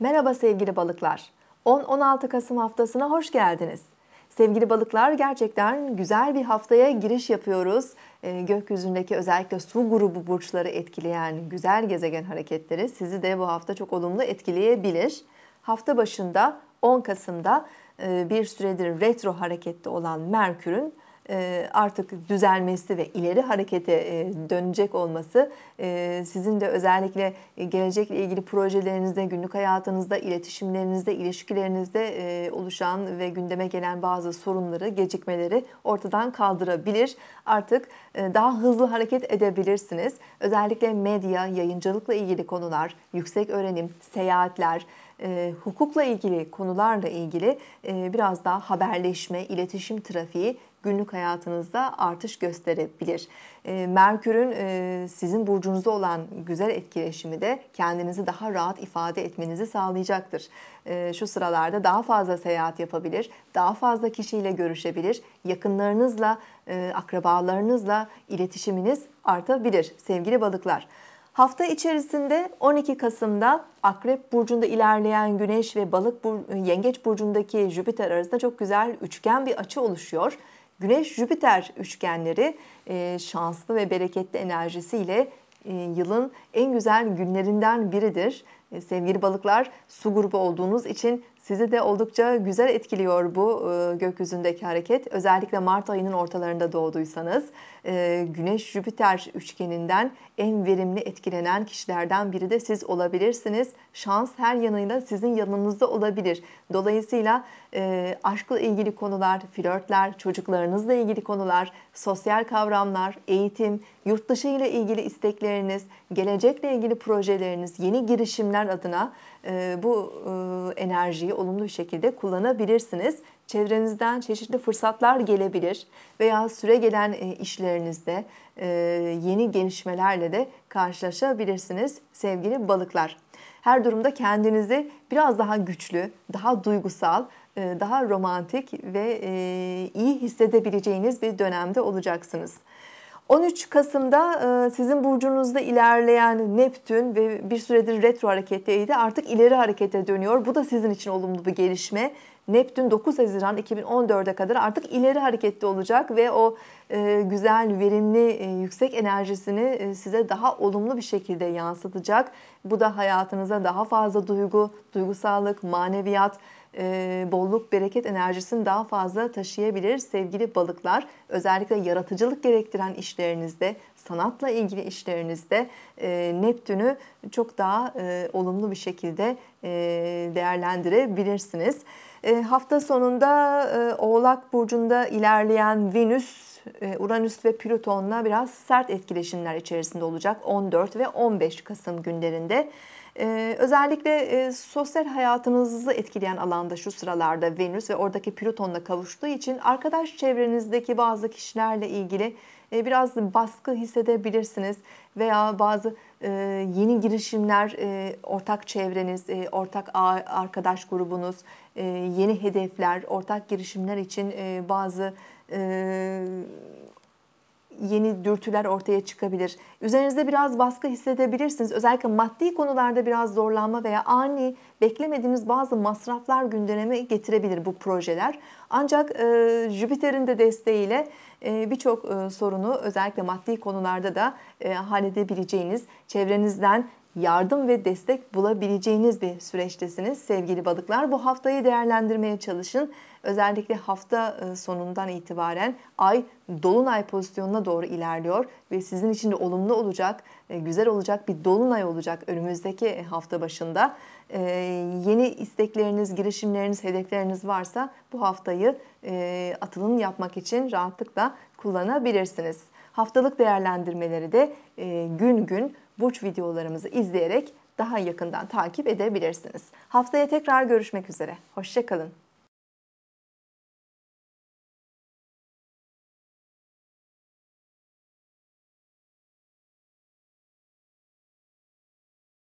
Merhaba sevgili balıklar. 10-16 Kasım haftasına hoş geldiniz. Sevgili balıklar gerçekten güzel bir haftaya giriş yapıyoruz. E, gökyüzündeki özellikle su grubu burçları etkileyen güzel gezegen hareketleri sizi de bu hafta çok olumlu etkileyebilir. Hafta başında 10 Kasım'da e, bir süredir retro harekette olan Merkür'ün e, artık düzelmesi ve ileri harekete e, dönecek olması e, sizin de özellikle gelecekle ilgili projelerinizde, günlük hayatınızda, iletişimlerinizde, ilişkilerinizde oluşan ve gündeme gelen bazı sorunları, gecikmeleri ortadan kaldırabilir. Artık daha hızlı hareket edebilirsiniz. Özellikle medya, yayıncılıkla ilgili konular, yüksek öğrenim, seyahatler, hukukla ilgili konularla ilgili biraz daha haberleşme, iletişim trafiği günlük hayatınızda artış gösterebilir. Ee, Merkür'ün e, sizin burcunuzda olan güzel etkileşimi de kendinizi daha rahat ifade etmenizi sağlayacaktır. Ee, şu sıralarda daha fazla seyahat yapabilir, daha fazla kişiyle görüşebilir, yakınlarınızla, e, akrabalarınızla iletişiminiz artabilir sevgili balıklar. Hafta içerisinde 12 Kasım'da Akrep burcunda ilerleyen Güneş ve Balık Bur Yengeç burcundaki Jüpiter arasında çok güzel üçgen bir açı oluşuyor. Güneş-Jüpiter üçgenleri e, şanslı ve bereketli enerjisiyle e, yılın en güzel günlerinden biridir. E, sevgili balıklar su grubu olduğunuz için sizi de oldukça güzel etkiliyor bu e, gökyüzündeki hareket. Özellikle Mart ayının ortalarında doğduysanız e, Güneş-Jüpiter üçgeninden en verimli etkilenen kişilerden biri de siz olabilirsiniz. Şans her yanıyla sizin yanınızda olabilir. Dolayısıyla e, aşkla ilgili konular, flörtler, çocuklarınızla ilgili konular, sosyal kavramlar, eğitim, yurt dışı ile ilgili istekleriniz, gelecekle ilgili projeleriniz, yeni girişimler adına bu enerjiyi olumlu bir şekilde kullanabilirsiniz. Çevrenizden çeşitli fırsatlar gelebilir veya süre gelen e, işlerinizde e, yeni gelişmelerle de karşılaşabilirsiniz sevgili balıklar. Her durumda kendinizi biraz daha güçlü, daha duygusal, e, daha romantik ve iyi hissedebileceğiniz bir dönemde olacaksınız. 13 Kasım'da e, sizin burcunuzda ilerleyen Neptün ve bir süredir retro hareketteydi. Artık ileri harekete dönüyor. Bu da sizin için olumlu bir gelişme. Neptün 9 Haziran 2014'e kadar artık ileri hareketli olacak ve o e, güzel, verimli, e, yüksek enerjisini e, size daha olumlu bir şekilde yansıtacak. Bu da hayatınıza daha fazla duygu, duygusallık, maneviyat, e, bolluk, bereket enerjisini daha fazla taşıyabilir sevgili balıklar. Özellikle yaratıcılık gerektiren işlerinizde, sanatla ilgili işlerinizde e, Neptün'ü çok daha e, olumlu bir şekilde e, değerlendirebilirsiniz. E, hafta sonunda e, Oğlak Burcu'nda ilerleyen Venüs ee, Uranüs ve Plüton'la biraz sert etkileşimler içerisinde olacak 14 ve 15 Kasım günlerinde. Ee, özellikle e, sosyal hayatınızı etkileyen alanda şu sıralarda Venüs ve oradaki Plüton'la kavuştuğu için arkadaş çevrenizdeki bazı kişilerle ilgili e, biraz baskı hissedebilirsiniz veya bazı e, yeni girişimler, e, ortak çevreniz, e, ortak arkadaş grubunuz, e, yeni hedefler, ortak girişimler için e, bazı e, yeni dürtüler ortaya çıkabilir. Üzerinizde biraz baskı hissedebilirsiniz. Özellikle maddi konularda biraz zorlanma veya ani beklemediğiniz bazı masraflar gündeme getirebilir bu projeler. Ancak e, Jüpiter'in de desteğiyle e, birçok e, sorunu özellikle maddi konularda da e, halledebileceğiniz, çevrenizden yardım ve destek bulabileceğiniz bir süreçtesiniz sevgili balıklar. Bu haftayı değerlendirmeye çalışın. Özellikle hafta e, sonundan itibaren ay dolunay pozisyonuna doğru ilerliyor ve sizin için de olumlu olacak, e, güzel olacak bir dolunay olacak önümüzdeki e, hafta başında. Ee, yeni istekleriniz, girişimleriniz, hedefleriniz varsa bu haftayı e, atılım yapmak için rahatlıkla kullanabilirsiniz. Haftalık değerlendirmeleri de e, gün gün burç videolarımızı izleyerek daha yakından takip edebilirsiniz. Haftaya tekrar görüşmek üzere. Hoşçakalın.